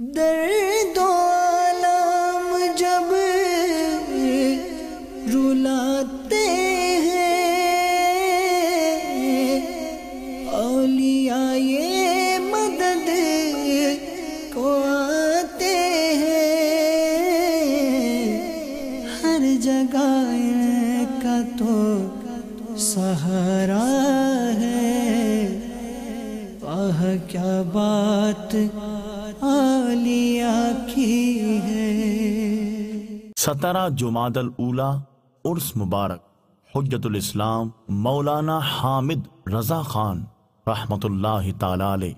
دردو جب ہیں یہ مدد کو آتے ہیں ہر جگہ کا تو سہارا ہے کیا بات کی ہے سترہ جماد الاولہ عرس مبارک حجت الاسلام مولانا حامد رضا خان رحمت اللہ تعالی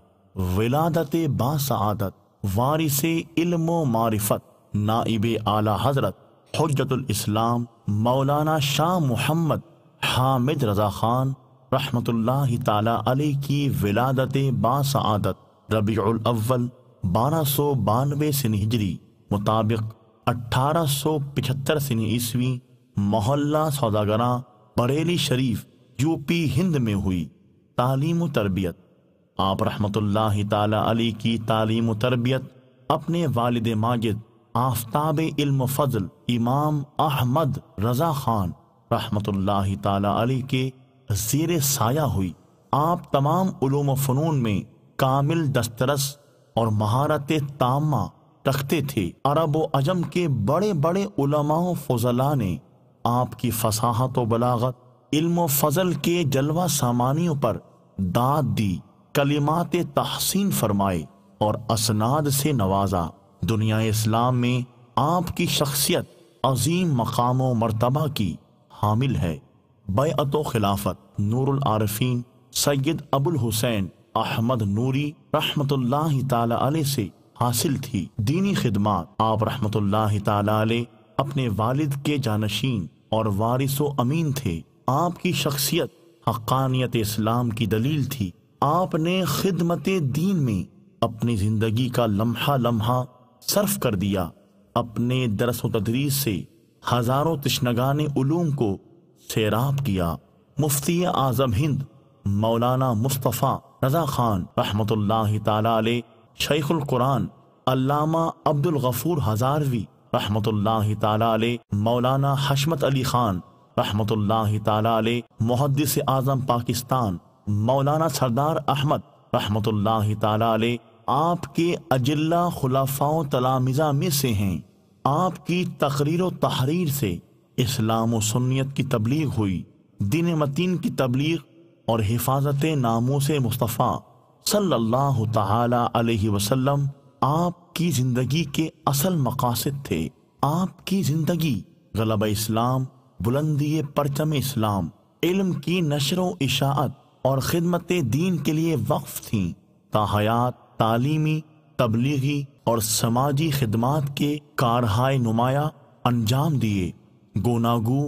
ولادت با سعادت وارث علم و معرفت نائب اعلی حضرت حجت الاسلام مولانا شاہ محمد حامد رضا خان رحمت اللہ تعالی علیہ کی ولادت با سعادت ربیع ہجری مطابق اٹھارہ سو پچھتر سن عیسوی محلہ بریلی شریف یو پی ہند میں ہوئی تعلیم و تربیت آپ رحمت اللہ تعالی علی کی تعلیم و تربیت اپنے والد ماجد آفتاب علم و فضل امام احمد رضا خان رحمت اللہ تعالی علی کے زیر سایہ ہوئی آپ تمام علوم و فنون میں کامل دسترس اور مہارت تامہ رکھتے تھے عرب و عجم کے بڑے بڑے علماء و فضلاء نے آپ کی فصاحت و بلاغت علم و فضل کے جلوہ سامانیوں پر داد دی کلمات تحسین فرمائے اور اسناد سے نوازا دنیا اسلام میں آپ کی شخصیت عظیم مقام و مرتبہ کی حامل ہے بیعت و خلافت نور العارفین سید ابو الحسین احمد نوری رحمت اللہ تعالی علیہ سے حاصل تھی دینی خدمات آپ رحمت اللہ تعالی علیہ اپنے والد کے جانشین اور وارث و امین تھے آپ کی شخصیت حقانیت اسلام کی دلیل تھی آپ نے خدمت دین میں اپنی زندگی کا لمحہ لمحہ صرف کر دیا اپنے درس و تدریس سے ہزاروں تشنگان علوم کو سیراب کیا مفتی اعظم ہند مولانا مصطفیٰ رضا خان رحمت اللہ تعالی علیہ شیخ القرآن علامہ عبد الغفور ہزاروی اللہ تعالی علیہ مولانا حشمت علی خان رحمۃ اللہ تعالی علیہ محدث اعظم پاکستان مولانا سردار احمد رحمۃ اللہ تعالی علیہ آپ کے اجلّہ خلاف تلامزہ میں سے ہیں آپ کی تقریر و تحریر سے اسلام و سنیت کی تبلیغ ہوئی دین متین کی تبلیغ اور حفاظت ناموں سے مصطفیٰ صلی اللہ تعالی علیہ وسلم آپ کی زندگی کے اصل مقاصد تھے آپ کی زندگی غلب اسلام بلندی پرچم اسلام علم کی نشر و اشاعت اور خدمت دین کے لیے وقف تھیں تا حیات تعلیمی تبلیغی اور سماجی خدمات کے کارہائے نمایاں انجام دیے گوناگو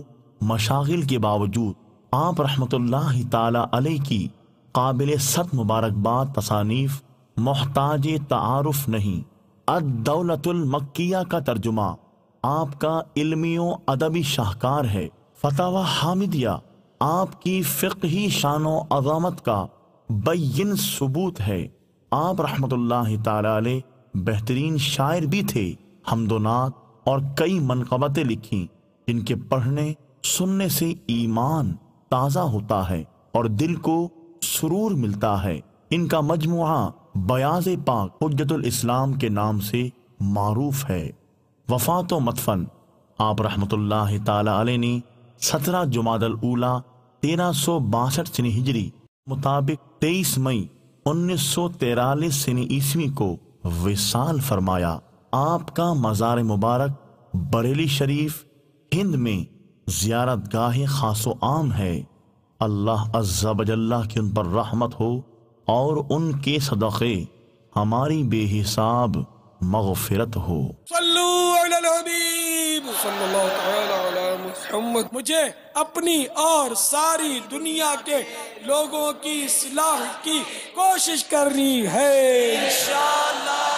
مشاغل کے باوجود آپ رحمت اللہ تعالی علیہ کی قابل ست مبارکباد تصانیف محتاج تعارف نہیں الدولت المکیہ کا ترجمہ آپ کا علمی و ادبی شاہکار ہے فتح حامدیہ آپ کی فقہی شان و عظامت کا بین ثبوت ہے آپ رحمت اللہ تعالی علیہ بہترین شاعر بھی تھے حمد و نات اور کئی منقبتیں لکھیں جن کے پڑھنے سننے سے ایمان تازہ ہوتا ہے اور دل کو سرور ملتا ہے ان کا مجموعہ بیاز پاک حجت الاسلام کے نام سے معروف ہے وفات و متفن آپ رحمت اللہ تعالی علیہ نے سترہ جماعت الاولہ تیرہ سو باسٹھ سنی ہجری مطابق تیئیس مئی انیس سو تیرالیس سنی عیسوی کو وصال فرمایا آپ کا مزار مبارک بریلی شریف ہند میں زیارت گاہ خاص و عام ہے اللہ عزبجلہ کی ان پر رحمت ہو اور ان کے صدقے ہماری بے حساب مغفرت ہو صلو علی الحبیب صلو اللہ تعالی علی محمد مجھے اپنی اور ساری دنیا کے لوگوں کی صلاح کی کوشش کرنی ہے انشاءاللہ